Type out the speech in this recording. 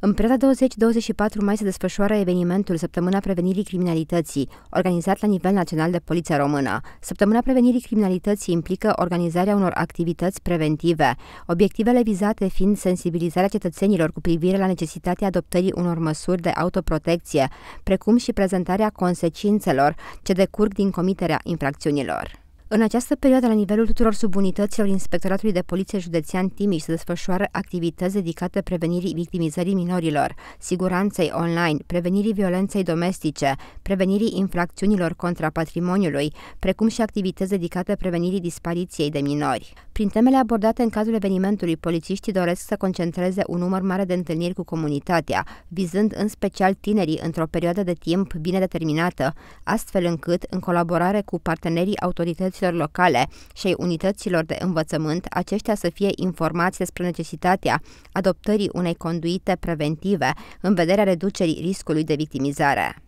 În perioada 20-24 mai se desfășoară evenimentul Săptămâna Prevenirii Criminalității, organizat la nivel național de Poliția Română. Săptămâna Prevenirii Criminalității implică organizarea unor activități preventive, obiectivele vizate fiind sensibilizarea cetățenilor cu privire la necesitatea adoptării unor măsuri de autoprotecție, precum și prezentarea consecințelor ce decurg din comiterea infracțiunilor. În această perioadă, la nivelul tuturor subunităților Inspectoratului de Poliție Județean Timiș se desfășoară activități dedicate prevenirii victimizării minorilor, siguranței online, prevenirii violenței domestice, prevenirii infracțiunilor contra patrimoniului, precum și activități dedicate prevenirii dispariției de minori. Prin temele abordate în cazul evenimentului, polițiștii doresc să concentreze un număr mare de întâlniri cu comunitatea, vizând în special tinerii într-o perioadă de timp bine determinată, astfel încât, în colaborare cu partenerii autorități autorităților locale și ai unităților de învățământ, aceștia să fie informați despre necesitatea adoptării unei conduite preventive în vederea reducerii riscului de victimizare.